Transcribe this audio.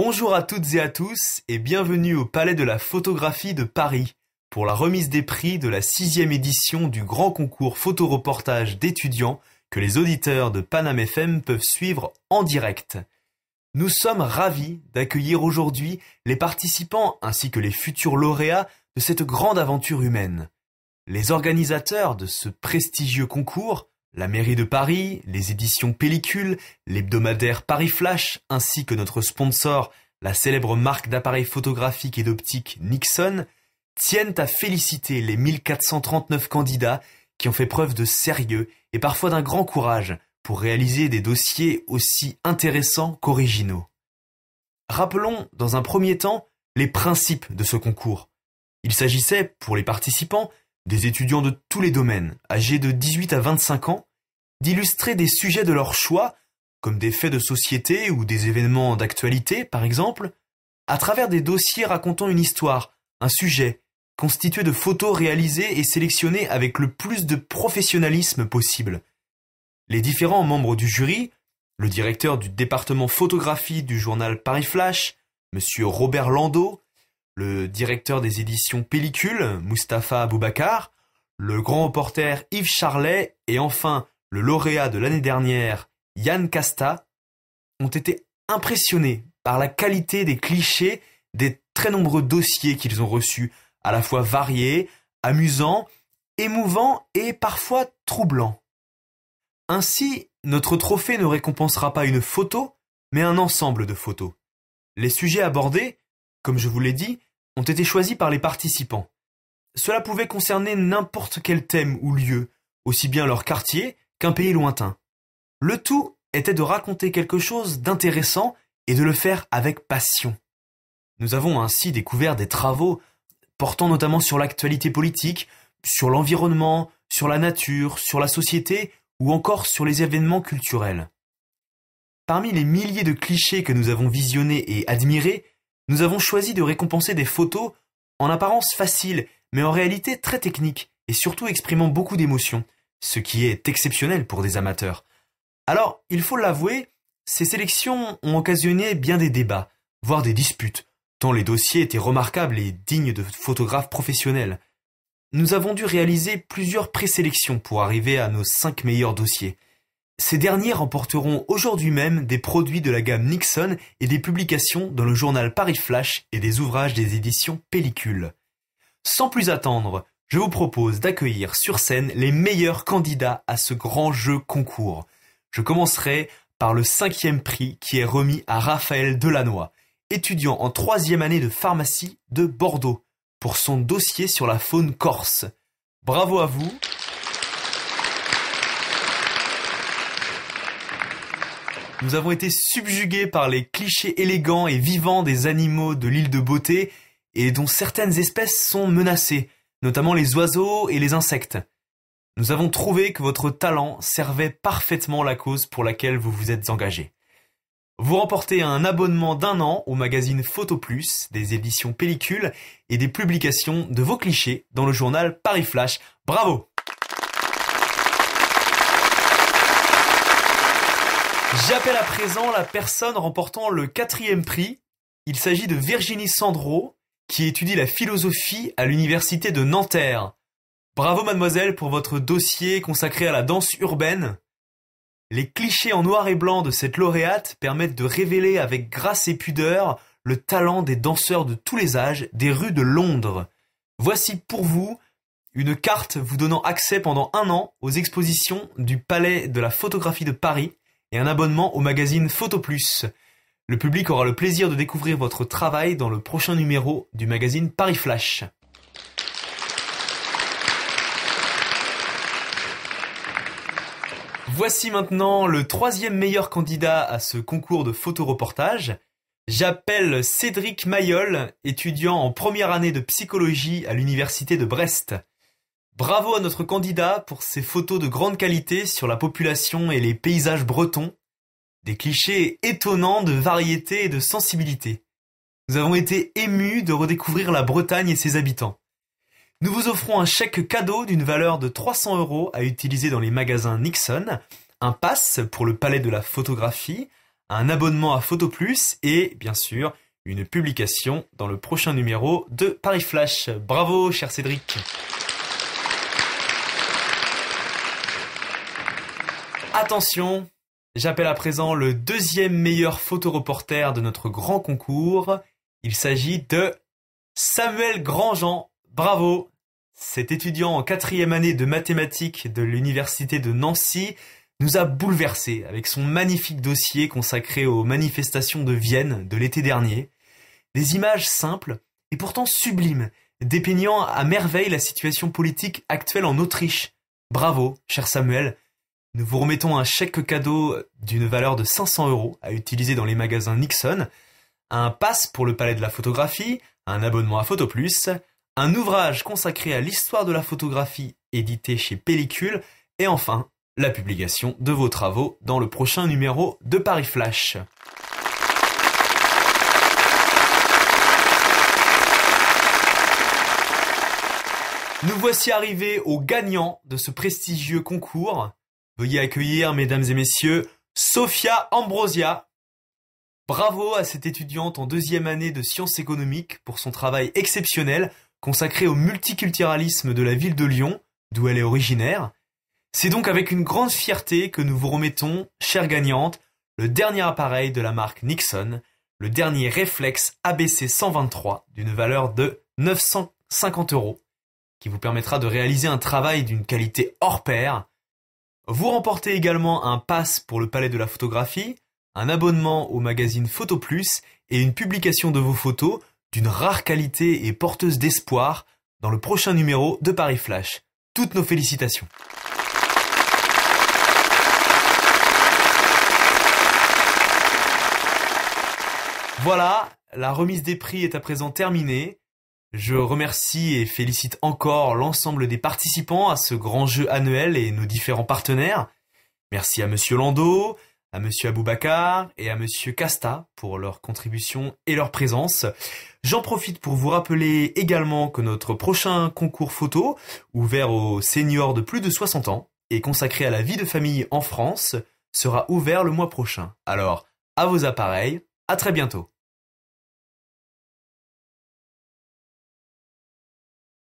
Bonjour à toutes et à tous et bienvenue au Palais de la photographie de Paris pour la remise des prix de la sixième édition du grand concours photoreportage d'étudiants que les auditeurs de Panam FM peuvent suivre en direct. Nous sommes ravis d'accueillir aujourd'hui les participants ainsi que les futurs lauréats de cette grande aventure humaine. Les organisateurs de ce prestigieux concours, la mairie de Paris, les éditions Pellicule, l'hebdomadaire Paris Flash ainsi que notre sponsor, la célèbre marque d'appareils photographiques et d'optique Nixon, tiennent à féliciter les 1439 candidats qui ont fait preuve de sérieux et parfois d'un grand courage pour réaliser des dossiers aussi intéressants qu'originaux. Rappelons, dans un premier temps, les principes de ce concours. Il s'agissait, pour les participants, des étudiants de tous les domaines, âgés de 18 à 25 ans, d'illustrer des sujets de leur choix, comme des faits de société ou des événements d'actualité par exemple, à travers des dossiers racontant une histoire, un sujet, constitué de photos réalisées et sélectionnées avec le plus de professionnalisme possible. Les différents membres du jury, le directeur du département photographie du journal Paris Flash, M. Robert Landau, le directeur des éditions Pellicule, Mustapha Boubacar, le grand reporter Yves Charlet et enfin le lauréat de l'année dernière, Yann Casta, ont été impressionnés par la qualité des clichés des très nombreux dossiers qu'ils ont reçus, à la fois variés, amusants, émouvants et parfois troublants. Ainsi, notre trophée ne récompensera pas une photo, mais un ensemble de photos. Les sujets abordés, comme je vous l'ai dit, ont été choisis par les participants. Cela pouvait concerner n'importe quel thème ou lieu, aussi bien leur quartier qu'un pays lointain. Le tout était de raconter quelque chose d'intéressant et de le faire avec passion. Nous avons ainsi découvert des travaux portant notamment sur l'actualité politique, sur l'environnement, sur la nature, sur la société ou encore sur les événements culturels. Parmi les milliers de clichés que nous avons visionnés et admirés, nous avons choisi de récompenser des photos en apparence faciles, mais en réalité très techniques et surtout exprimant beaucoup d'émotions, ce qui est exceptionnel pour des amateurs. Alors, il faut l'avouer, ces sélections ont occasionné bien des débats, voire des disputes, tant les dossiers étaient remarquables et dignes de photographes professionnels. Nous avons dû réaliser plusieurs présélections pour arriver à nos cinq meilleurs dossiers. Ces derniers remporteront aujourd'hui même des produits de la gamme Nixon et des publications dans le journal Paris Flash et des ouvrages des éditions Pellicule. Sans plus attendre, je vous propose d'accueillir sur scène les meilleurs candidats à ce grand jeu concours. Je commencerai par le cinquième prix qui est remis à Raphaël Delannoy, étudiant en troisième année de pharmacie de Bordeaux, pour son dossier sur la faune corse. Bravo à vous. Nous avons été subjugués par les clichés élégants et vivants des animaux de l'île de beauté et dont certaines espèces sont menacées notamment les oiseaux et les insectes. Nous avons trouvé que votre talent servait parfaitement la cause pour laquelle vous vous êtes engagé. Vous remportez un abonnement d'un an au magazine Photo Plus, des éditions pellicule et des publications de vos clichés dans le journal Paris Flash. Bravo J'appelle à présent la personne remportant le quatrième prix. Il s'agit de Virginie Sandro, qui étudie la philosophie à l'université de Nanterre. Bravo mademoiselle pour votre dossier consacré à la danse urbaine. Les clichés en noir et blanc de cette lauréate permettent de révéler avec grâce et pudeur le talent des danseurs de tous les âges des rues de Londres. Voici pour vous une carte vous donnant accès pendant un an aux expositions du Palais de la photographie de Paris et un abonnement au magazine PhotoPlus. Le public aura le plaisir de découvrir votre travail dans le prochain numéro du magazine Paris Flash. Voici maintenant le troisième meilleur candidat à ce concours de photoreportage. J'appelle Cédric Mayol, étudiant en première année de psychologie à l'université de Brest. Bravo à notre candidat pour ses photos de grande qualité sur la population et les paysages bretons des clichés étonnants de variété et de sensibilité. Nous avons été émus de redécouvrir la Bretagne et ses habitants. Nous vous offrons un chèque cadeau d'une valeur de 300 euros à utiliser dans les magasins Nixon, un pass pour le palais de la photographie, un abonnement à Photo Plus et, bien sûr, une publication dans le prochain numéro de Paris Flash. Bravo, cher Cédric. Attention, J'appelle à présent le deuxième meilleur photoreporter de notre grand concours. Il s'agit de Samuel Grandjean. Bravo Cet étudiant en quatrième année de mathématiques de l'université de Nancy nous a bouleversés avec son magnifique dossier consacré aux manifestations de Vienne de l'été dernier. Des images simples et pourtant sublimes, dépeignant à merveille la situation politique actuelle en Autriche. Bravo, cher Samuel, nous vous remettons un chèque cadeau d'une valeur de 500 euros à utiliser dans les magasins Nixon, un pass pour le palais de la photographie, un abonnement à Photo Plus, un ouvrage consacré à l'histoire de la photographie édité chez Pellicule et enfin la publication de vos travaux dans le prochain numéro de Paris Flash. Nous voici arrivés aux gagnants de ce prestigieux concours. Veuillez accueillir, mesdames et messieurs, Sophia Ambrosia. Bravo à cette étudiante en deuxième année de sciences économiques pour son travail exceptionnel consacré au multiculturalisme de la ville de Lyon, d'où elle est originaire. C'est donc avec une grande fierté que nous vous remettons, chère gagnante, le dernier appareil de la marque Nixon, le dernier réflexe ABC 123 d'une valeur de 950 euros, qui vous permettra de réaliser un travail d'une qualité hors pair vous remportez également un pass pour le Palais de la Photographie, un abonnement au magazine Photo Plus et une publication de vos photos d'une rare qualité et porteuse d'espoir dans le prochain numéro de Paris Flash. Toutes nos félicitations. Voilà, la remise des prix est à présent terminée. Je remercie et félicite encore l'ensemble des participants à ce grand jeu annuel et nos différents partenaires. Merci à Monsieur Lando, à Monsieur Aboubacar et à Monsieur Casta pour leur contribution et leur présence. J'en profite pour vous rappeler également que notre prochain concours photo, ouvert aux seniors de plus de 60 ans et consacré à la vie de famille en France, sera ouvert le mois prochain. Alors, à vos appareils, à très bientôt.